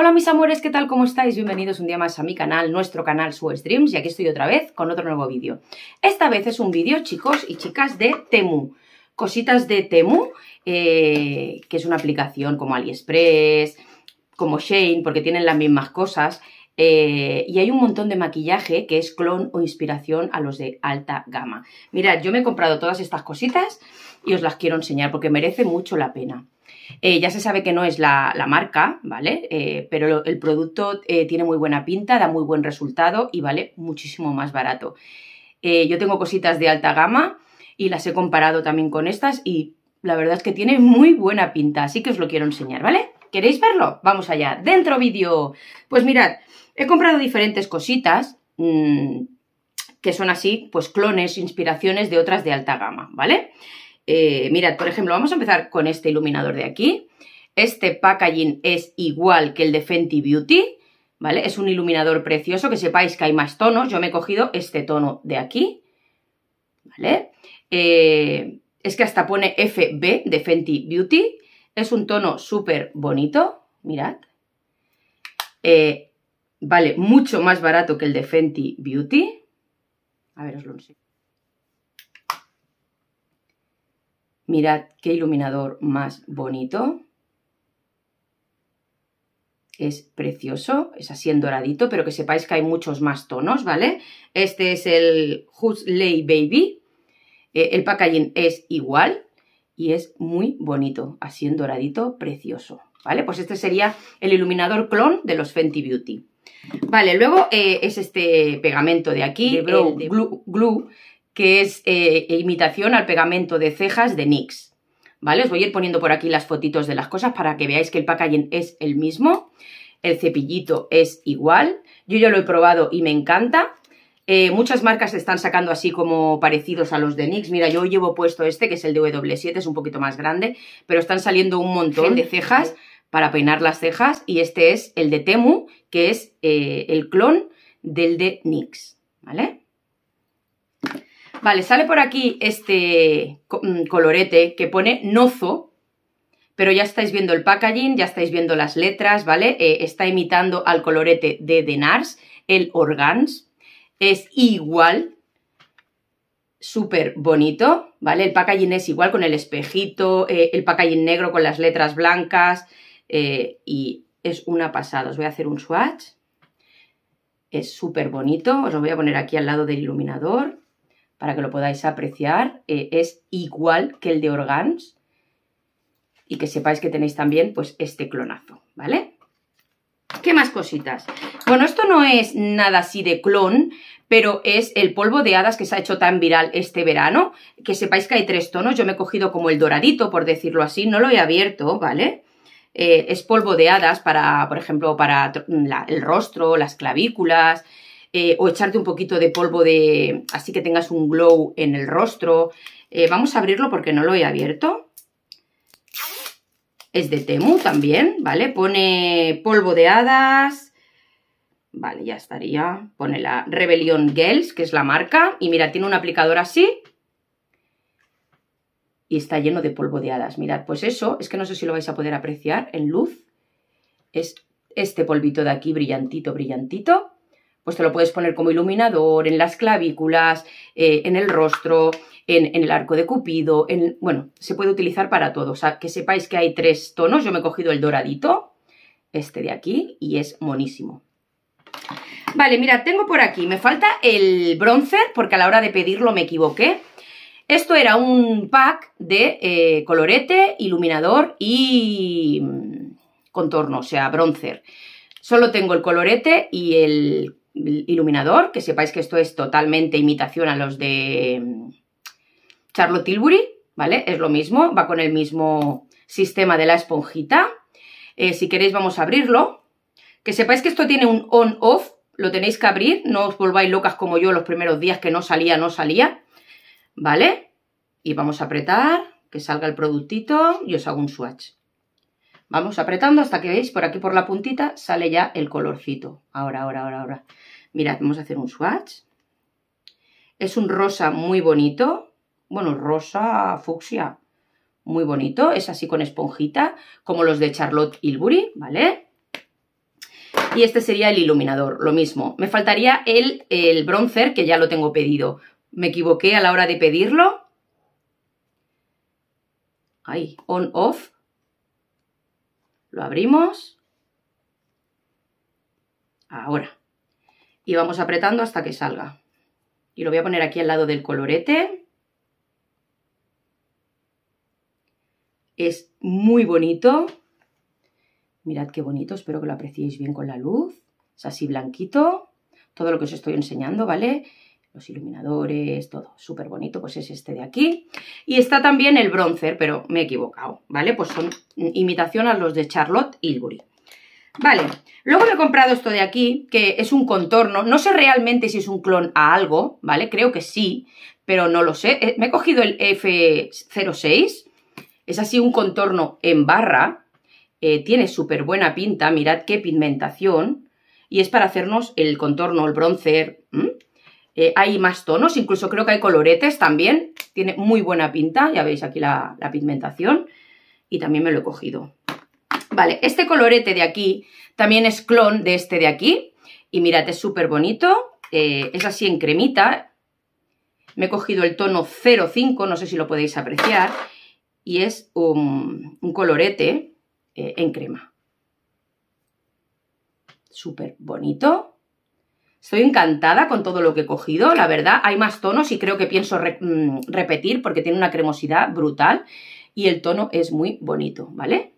Hola mis amores, ¿qué tal? ¿Cómo estáis? Bienvenidos un día más a mi canal, nuestro canal Sue streams y aquí estoy otra vez con otro nuevo vídeo. Esta vez es un vídeo, chicos y chicas, de Temu. Cositas de Temu, eh, que es una aplicación como AliExpress, como Shane, porque tienen las mismas cosas. Eh, y hay un montón de maquillaje que es clon o inspiración a los de alta gama. Mirad, yo me he comprado todas estas cositas y os las quiero enseñar porque merece mucho la pena. Eh, ya se sabe que no es la, marca, ¿vale? Eh, pero el producto eh, tiene muy buena pinta, da muy buen resultado y vale muchísimo más barato. yo tengo cositas de alta gama y las he comparado también con estas y la verdad es que tiene muy buena pinta, así que os lo quiero enseñar, ¿vale? ¿Queréis verlo? Vamos allá, dentro vídeo. Pues mirad, he comprado diferentes cositas mm, que son así, pues clones, inspiraciones de otras de alta gama, ¿vale? vale eh, mirad, por ejemplo, vamos a empezar con este iluminador de aquí. Este packaging es igual que el de Fenty Beauty, ¿vale? Es un iluminador precioso, que sepáis que hay más tonos. Yo me he cogido este tono de aquí, ¿vale? Eh, es que hasta pone FB de Fenty Beauty. Es un tono súper bonito, mirad. Eh, vale mucho más barato que el de Fenty Beauty. A ver, os lo enseño. Mirad qué iluminador más bonito. Es precioso, es así en doradito, pero que sepáis que hay muchos más tonos, ¿vale? Este es el Who's Lay Baby. Eh, el packaging es igual y es muy bonito, así en doradito, precioso, ¿vale? Pues este sería el iluminador clon de los Fenty Beauty. Vale, luego eh, es este pegamento de aquí, eh, glue que es eh, imitación al pegamento de cejas de NYX. ¿Vale? Os voy a ir poniendo por aquí las fotitos de las cosas para que veáis que el packaging es el mismo. El cepillito es igual. Yo ya lo he probado y me encanta. Eh, muchas marcas están sacando así como parecidos a los de NYX. Mira, yo llevo puesto este, que es el de W7, es un poquito más grande, pero están saliendo un montón de cejas para peinar las cejas. Y este es el de Temu, que es eh, el clon del de NYX, ¿vale? Vale, sale por aquí este mm, colorete que pone Nozo, pero ya estáis viendo el packaging, ya estáis viendo las letras, ¿vale? Eh, está imitando al colorete de Denars, el Organs. Es igual, súper bonito, ¿vale? El packaging es igual con el espejito, eh, el packaging negro con las letras blancas eh, y es una pasada. Os voy a hacer un swatch. Es súper bonito, os lo voy a poner aquí al lado del iluminador para que lo podáis apreciar, eh, es igual que el de Organs y que sepáis que tenéis también pues este clonazo, ¿vale? ¿Qué más cositas? Bueno, esto no es nada así de clon, pero es el polvo de hadas que se ha hecho tan viral este verano. Que sepáis que hay tres tonos, yo me he cogido como el doradito, por decirlo así, no lo he abierto, ¿vale? Eh, es polvo de hadas para, por ejemplo, para el rostro, las clavículas, eh, o echarte un poquito de polvo de así que tengas un glow en el rostro. Eh, vamos a abrirlo porque no lo he abierto. Es de Temu también, ¿vale? Pone polvo de hadas. Vale, ya estaría. Pone la Rebellion Girls, que es la marca. Y mira, tiene un aplicador así. Y está lleno de polvo de hadas. Mirad, pues eso, es que no sé si lo vais a poder apreciar en luz. Es este polvito de aquí brillantito, brillantito pues te lo puedes poner como iluminador, en las clavículas, eh, en el rostro, en, el arco de cupido, en, bueno, se puede utilizar para todo. O sea, que sepáis que hay tres tonos, yo me he cogido el doradito, este de aquí, y es monísimo. Vale, mira, tengo por aquí, me falta el bronzer, porque a la hora de pedirlo me equivoqué. Esto era un pack de eh, colorete, iluminador y mm, contorno, o sea, bronzer. Solo tengo el colorete y el iluminador, que sepáis que esto es totalmente imitación a los de mm, Charlotte Tilbury, ¿vale? Es lo mismo, va con el mismo sistema de la esponjita. Eh, si queréis vamos a abrirlo. Que sepáis que esto tiene un on-off, lo tenéis que abrir, no os volváis locas como yo los primeros días que no salía, no salía, ¿vale? Y vamos a apretar, que salga el productito y os hago un swatch. Vamos apretando hasta que veis por aquí por la puntita sale ya el colorcito. Ahora, ahora, ahora, ahora. Mirad, vamos a hacer un swatch. Es un rosa muy bonito. Bueno, rosa fucsia. Muy bonito. Es así con esponjita, como los de Charlotte Ilbury, ¿vale? Y este sería el iluminador, lo mismo. Me faltaría el, el bronzer, que ya lo tengo pedido. Me equivoqué a la hora de pedirlo. Ahí, on, off. Lo abrimos. Ahora y vamos apretando hasta que salga. Y lo voy a poner aquí al lado del colorete. Es muy bonito. Mirad qué bonito, espero que lo apreciéis bien con la luz. Es así blanquito, todo lo que os estoy enseñando, ¿vale? Los iluminadores, todo, súper bonito, pues es este de aquí. Y está también el bronzer, pero me he equivocado, ¿vale? Pues son imitación a los de Charlotte Ilbury Vale, luego me he comprado esto de aquí, que es un contorno. No sé realmente si es un clon a algo, ¿vale? Creo que sí, pero no lo sé. Eh, me he cogido el F06. Es así un contorno en barra. Eh, tiene súper buena pinta, mirad qué pigmentación. Y es para hacernos el contorno, el bronzer. Eh, hay más tonos, incluso creo que hay coloretes también. Tiene muy buena pinta, ya veis aquí la pigmentación. Y también me lo he cogido. Vale, este colorete de aquí también es clon de este de aquí. Y mirad, es súper bonito. Eh, es así en cremita. Me he cogido el tono 05, no sé si lo podéis apreciar. Y es un, colorete eh, en crema. Súper bonito. Estoy encantada con todo lo que he cogido, la verdad. Hay más tonos y creo que pienso mm, repetir porque tiene una cremosidad brutal y el tono es muy bonito, ¿vale?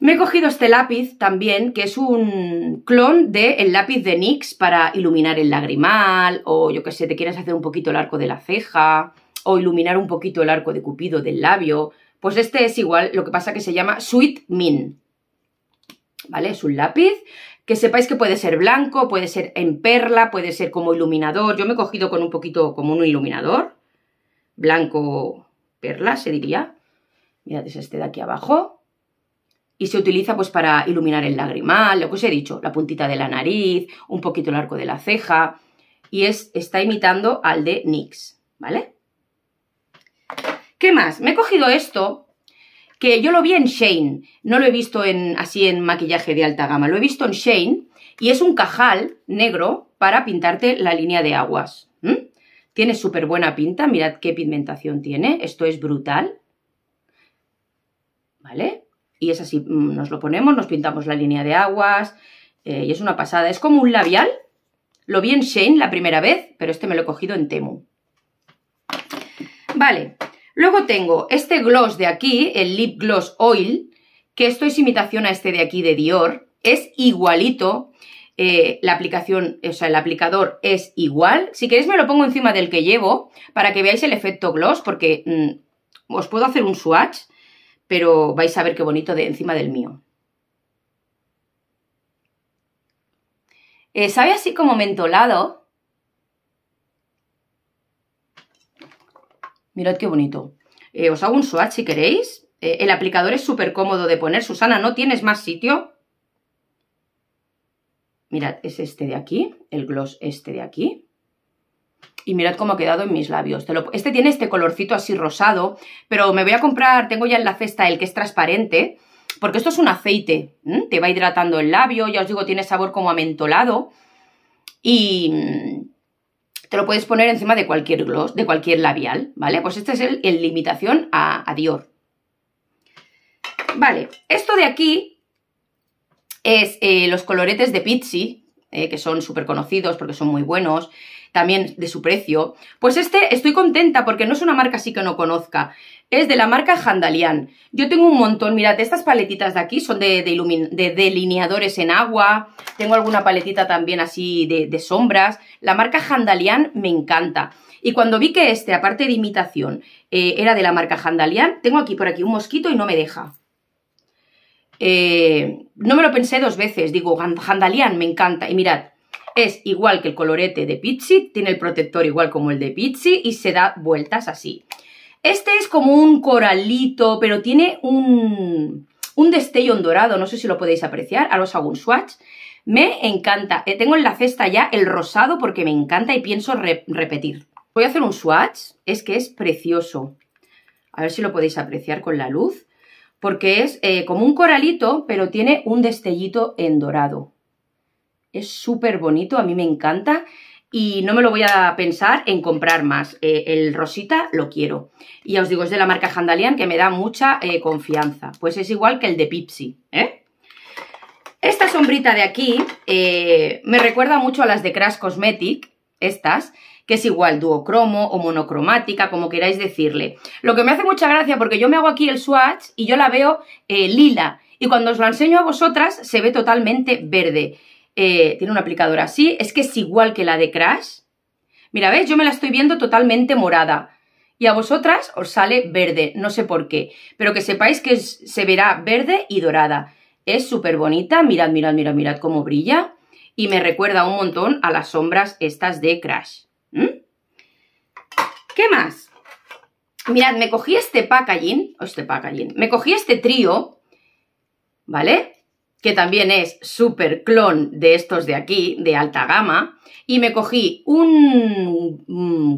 Me he cogido este lápiz también, que es un clon del el lápiz de NYX para iluminar el lagrimal, o yo que sé, te quieres hacer un poquito el arco de la ceja, o iluminar un poquito el arco de cupido del labio. Pues este es igual, lo que pasa que se llama Sweet Min. ¿Vale? Es un lápiz que sepáis que puede ser blanco, puede ser en perla, puede ser como iluminador. Yo me he cogido con un poquito como un iluminador. Blanco perla, se diría. Mirad, es este de aquí abajo y se utiliza pues para iluminar el lagrimal, lo que os he dicho, la puntita de la nariz, un poquito el arco de la ceja y es, está imitando al de NYX, ¿vale? ¿Qué más? Me he cogido esto que yo lo vi en Shane, no lo he visto en, así en maquillaje de alta gama, lo he visto en Shane y es un cajal negro para pintarte la línea de aguas. Tiene súper buena pinta, mirad qué pigmentación tiene, esto es brutal. ¿Vale? Y es así, mm, nos lo ponemos, nos pintamos la línea de aguas eh, y es una pasada. Es como un labial. Lo vi en Shane la primera vez, pero este me lo he cogido en Temu. Vale, luego tengo este gloss de aquí, el Lip Gloss Oil, que esto es imitación a este de aquí de Dior. Es igualito, eh, la aplicación, o sea, el aplicador es igual. Si queréis me lo pongo encima del que llevo para que veáis el efecto gloss, porque mm, os puedo hacer un swatch pero vais a ver qué bonito de encima del mío. Eh, sabe así como mentolado. Mirad qué bonito. Eh, os hago un swatch si queréis. Eh, el aplicador es súper cómodo de poner. Susana, ¿no tienes más sitio? Mirad, es este de aquí, el gloss este de aquí y mirad cómo ha quedado en mis labios. Este tiene este colorcito así rosado, pero me voy a comprar, tengo ya en la cesta el que es transparente, porque esto es un aceite, te va hidratando el labio, ya os digo, tiene sabor como amentolado y mm, te lo puedes poner encima de cualquier gloss, de cualquier labial, ¿vale? Pues este es el, limitación a, Dior. Vale, esto de aquí es eh, los coloretes de Pizzi, eh, que son súper conocidos porque son muy buenos también de su precio. Pues este estoy contenta porque no es una marca así que no conozca. Es de la marca Handalian. Yo tengo un montón, mirad, estas paletitas de aquí son de, de, delineadores en agua. Tengo alguna paletita también así de, sombras. La marca Handalian me encanta. Y cuando vi que este, aparte de imitación, eh, era de la marca Handalian, tengo aquí por aquí un mosquito y no me deja. Eh, no me lo pensé dos veces, digo, Handalian, me encanta. Y mirad, es igual que el colorete de Pitsy, tiene el protector igual como el de Pitsy y se da vueltas así. Este es como un coralito, pero tiene un, un destello en dorado, no sé si lo podéis apreciar, ahora os hago un swatch. Me encanta, eh, tengo en la cesta ya el rosado porque me encanta y pienso repetir. Voy a hacer un swatch, es que es precioso. A ver si lo podéis apreciar con la luz, porque es eh, como un coralito, pero tiene un destellito en dorado. Es súper bonito, a mí me encanta y no me lo voy a pensar en comprar más. Eh, el rosita lo quiero. Y ya os digo, es de la marca Handalian que me da mucha eh, confianza. Pues es igual que el de Pipsi, ¿eh? Esta sombrita de aquí eh, me recuerda mucho a las de Crash Cosmetic, estas, que es igual duocromo o monocromática, como queráis decirle. Lo que me hace mucha gracia porque yo me hago aquí el swatch y yo la veo lila. Y cuando os la enseño a vosotras se ve totalmente verde. Eh, tiene un aplicador así, es que es igual que la de Crash. Mira, veis, Yo me la estoy viendo totalmente morada y a vosotras os sale verde, no sé por qué, pero que sepáis que se verá verde y dorada. Es súper bonita, mirad, mirad, mirad, mirad cómo brilla y me recuerda un montón a las sombras estas de Crash. ¿Mm? ¿Qué más? Mirad, me cogí este packaging, este packaging, me cogí este trío, ¿vale? que también es súper clon de estos de aquí, de alta gama, y me cogí un,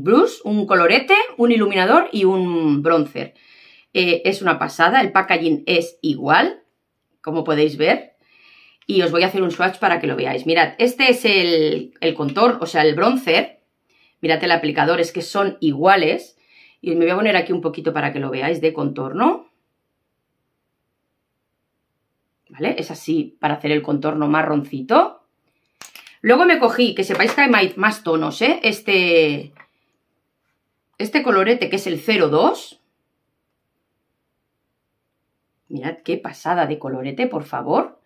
blush, un colorete, un iluminador y un bronzer. Eh, es una pasada, el packaging es igual, como podéis ver, y os voy a hacer un swatch para que lo veáis. Mirad, este es el, el contorno, o sea, el bronzer, mirad el aplicador, es que son iguales, y me voy a poner aquí un poquito para que lo veáis de contorno, ¿vale? Es así para hacer el contorno marroncito. Luego me cogí, que sepáis que hay más tonos, ¿eh? Este, este colorete que es el 02. Mirad qué pasada de colorete, por favor.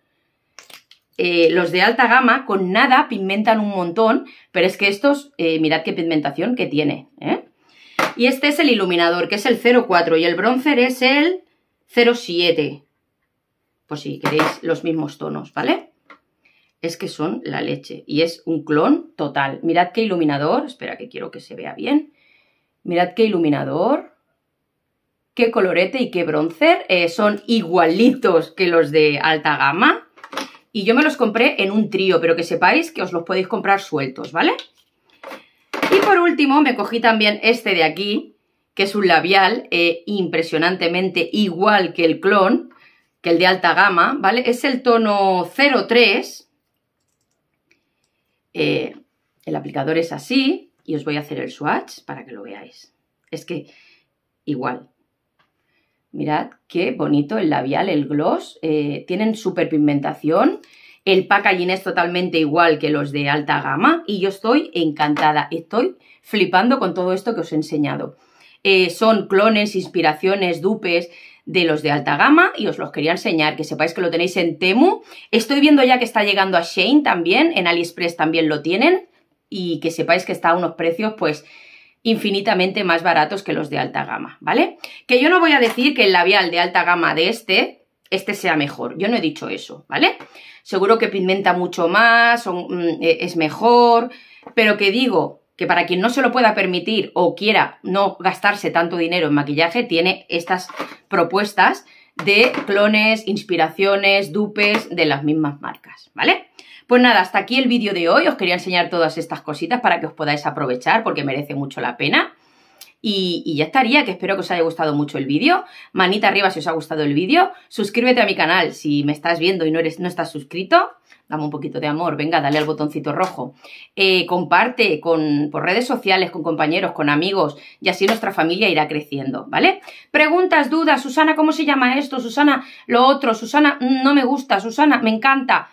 Eh, los de alta gama con nada pigmentan un montón, pero es que estos, eh, mirad qué pigmentación que tiene. ¿eh? Y este es el iluminador, que es el 04, y el bronzer es el 07 por si queréis los mismos tonos, ¿vale? Es que son la leche y es un clon total. Mirad qué iluminador, espera que quiero que se vea bien. Mirad qué iluminador, qué colorete y qué bronzer. Eh, son igualitos que los de alta gama. Y yo me los compré en un trío, pero que sepáis que os los podéis comprar sueltos, ¿vale? Y por último me cogí también este de aquí, que es un labial eh, impresionantemente igual que el clon, el de alta gama, ¿vale? Es el tono 03. Eh, el aplicador es así y os voy a hacer el swatch para que lo veáis. Es que igual. Mirad qué bonito el labial, el gloss. Eh, tienen super pigmentación. El packaging es totalmente igual que los de alta gama y yo estoy encantada, estoy flipando con todo esto que os he enseñado. Eh, son clones, inspiraciones, dupes de los de alta gama y os los quería enseñar, que sepáis que lo tenéis en Temu. Estoy viendo ya que está llegando a Shane también, en AliExpress también lo tienen y que sepáis que está a unos precios pues infinitamente más baratos que los de alta gama, ¿vale? Que yo no voy a decir que el labial de alta gama de este, este sea mejor, yo no he dicho eso, ¿vale? Seguro que pigmenta mucho más, mm, e, es mejor, pero que digo que para quien no se lo pueda permitir o quiera no gastarse tanto dinero en maquillaje, tiene estas propuestas de clones, inspiraciones, dupes de las mismas marcas, ¿vale? Pues nada, hasta aquí el vídeo de hoy. Os quería enseñar todas estas cositas para que os podáis aprovechar porque merece mucho la pena. Y, ya estaría, que espero que os haya gustado mucho el vídeo. Manita arriba si os ha gustado el vídeo. Suscríbete a mi canal si me estás viendo y no, eres, no estás suscrito dame un poquito de amor, venga, dale al botoncito rojo. Eh, comparte con, por redes sociales, con compañeros, con amigos, y así nuestra familia irá creciendo, ¿vale? Preguntas, dudas, Susana, ¿cómo se llama esto? Susana, lo otro, Susana, mm, no me gusta, Susana, me encanta.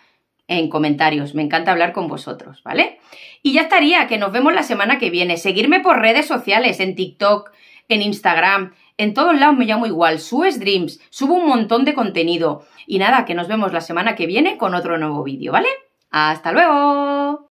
En comentarios, me encanta hablar con vosotros, ¿vale? Y ya estaría, que nos vemos la semana que viene. Seguirme por redes sociales, en TikTok, en Instagram, en todos lados me llamo igual, subes Dreams, subo un montón de contenido. Y nada, que nos vemos la semana que viene con otro nuevo vídeo, ¿vale? ¡Hasta luego!